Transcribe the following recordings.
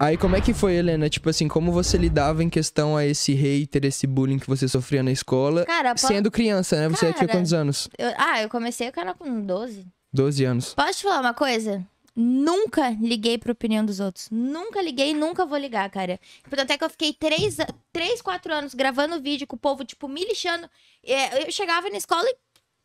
Aí como é que foi, Helena? Tipo assim, como você lidava em questão a esse hater, esse bullying que você sofria na escola? Cara, po... sendo criança, né? Você Cara, tinha quantos anos? Eu... Ah, eu comecei o canal com 12. 12 anos. Posso te falar uma coisa? Nunca liguei pra opinião dos outros. Nunca liguei nunca vou ligar, cara. Até que eu fiquei três, 3 4 anos gravando vídeo com o povo, tipo, me lixando. É, eu chegava na escola e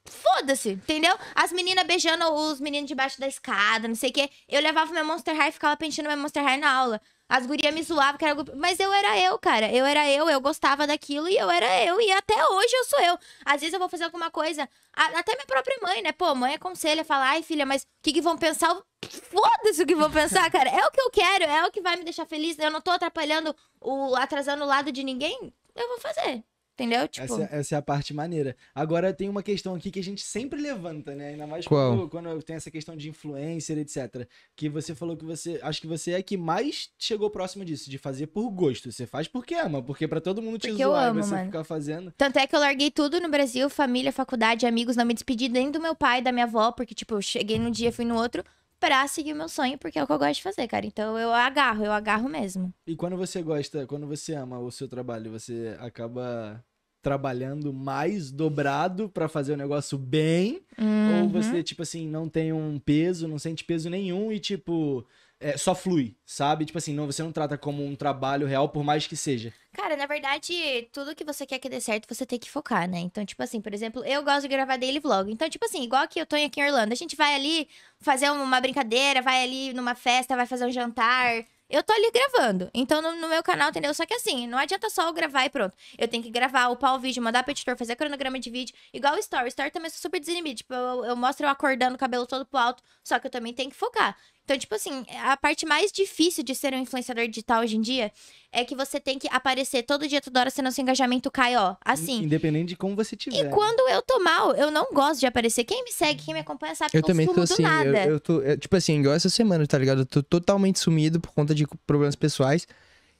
Foda-se, entendeu? As meninas beijando os meninos debaixo da escada, não sei o quê. Eu levava meu Monster High e ficava penteando meu Monster High na aula. As gurias me zoavam, que era... mas eu era eu, cara. Eu era eu, eu gostava daquilo e eu era eu. E até hoje eu sou eu. Às vezes eu vou fazer alguma coisa, até minha própria mãe, né? Pô, mãe aconselha, fala, ai filha, mas o que, que vão pensar? Foda-se o que vão pensar, cara. É o que eu quero, é o que vai me deixar feliz. Eu não tô atrapalhando, o atrasando o lado de ninguém. Eu vou fazer. Entendeu? Tipo... Essa, é, essa, é a parte maneira. Agora tem uma questão aqui que a gente sempre levanta, né? Ainda mais quando, quando, tem essa questão de influencer, etc. Que você falou que você. Acho que você é que mais chegou próximo disso, de fazer por gosto. Você faz porque ama, porque para todo mundo te porque zoar você mano. ficar fazendo. Tanto é que eu larguei tudo no Brasil, família, faculdade, amigos, não me despedi nem do meu pai, da minha avó, porque, tipo, eu cheguei num dia, fui no outro pra seguir o meu sonho, porque é o que eu gosto de fazer, cara. Então eu agarro, eu agarro mesmo. E quando você gosta, quando você ama o seu trabalho, você acaba trabalhando mais dobrado para fazer o negócio bem? Uhum. Ou você, tipo assim, não tem um peso, não sente peso nenhum e, tipo, é, só flui, sabe? Tipo assim, não, você não trata como um trabalho real, por mais que seja. Cara, na verdade, tudo que você quer que dê certo, você tem que focar, né? Então, tipo assim, por exemplo, eu gosto de gravar daily vlog. Então, tipo assim, igual que eu tô aqui em Orlando, a gente vai ali fazer uma brincadeira, vai ali numa festa, vai fazer um jantar. Eu tô ali gravando. Então, no, no meu canal, entendeu? Só que assim, não adianta só eu gravar e pronto. Eu tenho que gravar, upar o vídeo, mandar pro editor, fazer cronograma de vídeo. Igual o story. Story também sou super desinibido. Tipo, eu, eu mostro eu acordando, o cabelo todo pro alto. Só que eu também tenho que focar. Então, tipo assim, a parte mais difícil de ser um influenciador digital hoje em dia é que você tem que aparecer todo dia, toda hora, senão seu engajamento cai, ó. Assim. Independente de como você tiver. E quando eu tô mal, eu não gosto de aparecer. Quem me segue, quem me acompanha, sabe que eu, eu também tô assim, eu, eu, tô, é, tipo assim, igual essa semana, tá ligado? Eu tô totalmente sumido por conta de problemas pessoais.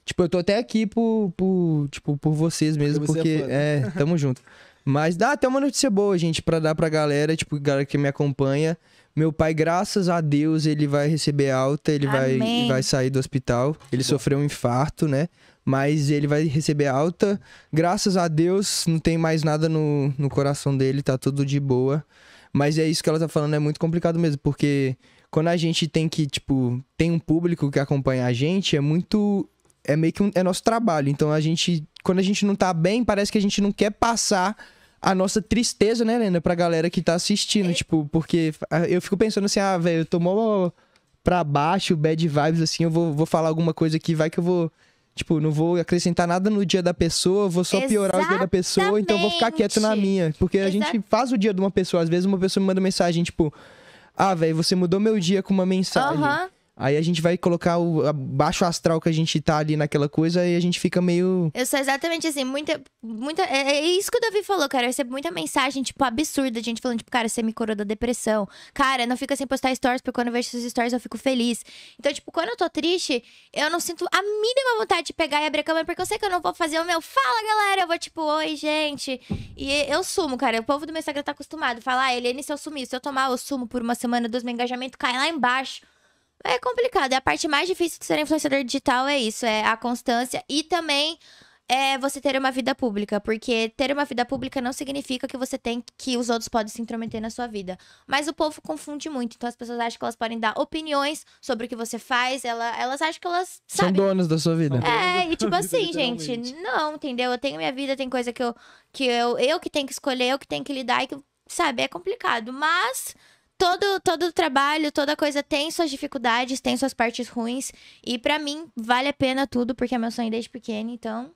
Tipo, eu tô até aqui por, por, tipo, por vocês mesmo, é porque, porque é, né? é, tamo junto. Mas dá até uma notícia boa, gente, para dar pra galera, tipo, galera que me acompanha. Meu pai, graças a Deus, ele vai receber alta, ele vai, vai sair do hospital. Ele Bom. sofreu um infarto, né? Mas ele vai receber alta. Graças a Deus, não tem mais nada no, no coração dele, tá tudo de boa. Mas é isso que ela tá falando, é muito complicado mesmo, porque quando a gente tem que, tipo, tem um público que acompanha a gente, é muito é meio que um, é nosso trabalho. Então a gente, quando a gente não tá bem, parece que a gente não quer passar a nossa tristeza, né, Helena, pra galera que tá assistindo. É. Tipo, porque ah, eu fico pensando assim, ah, velho, eu tô mó pra baixo, bad vibes, assim, eu vou, vou falar alguma coisa que vai que eu vou. Tipo, não vou acrescentar nada no dia da pessoa, vou só piorar Exatamente. o dia da pessoa, então vou ficar quieto na minha. Porque a gente faz o dia de uma pessoa. Às vezes uma pessoa me manda mensagem, tipo, ah, velho, você mudou meu dia com uma mensagem. Uhum. Aí a gente vai colocar o baixo astral que a gente tá ali naquela coisa e a gente fica meio. Eu sou exatamente assim, muita. muita é, é isso que o Davi falou, cara. Eu recebo muita mensagem, tipo, absurda, gente falando, tipo, cara, você me curou da depressão. Cara, não fica sem postar stories, porque quando eu vejo esses stories eu fico feliz. Então, tipo, quando eu tô triste, eu não sinto a mínima vontade de pegar e abrir a câmera, porque eu sei que eu não vou fazer o meu. Fala, galera! Eu vou, tipo, oi, gente. E eu sumo, cara. O povo do meu Instagram tá acostumado. Falar, ah, Helene, se eu sumir, se eu tomar, eu sumo por uma semana, dois, meu engajamento cai lá embaixo. É complicado. É a parte mais difícil de ser influenciador digital é isso, é a constância e também é você ter uma vida pública, porque ter uma vida pública não significa que você tem que os outros podem se intrometer na sua vida. Mas o povo confunde muito, então as pessoas acham que elas podem dar opiniões sobre o que você faz, ela, elas acham que elas são donos da sua vida. É, e tipo assim, gente, não, entendeu? Eu tenho minha vida, tem coisa que eu que eu, eu que tenho que escolher, eu que tenho que lidar e que, sabe, é complicado, mas todo, todo trabalho, toda coisa tem suas dificuldades, tem suas partes ruins. E para mim, vale a pena tudo, porque é meu sonho desde pequeno. Então,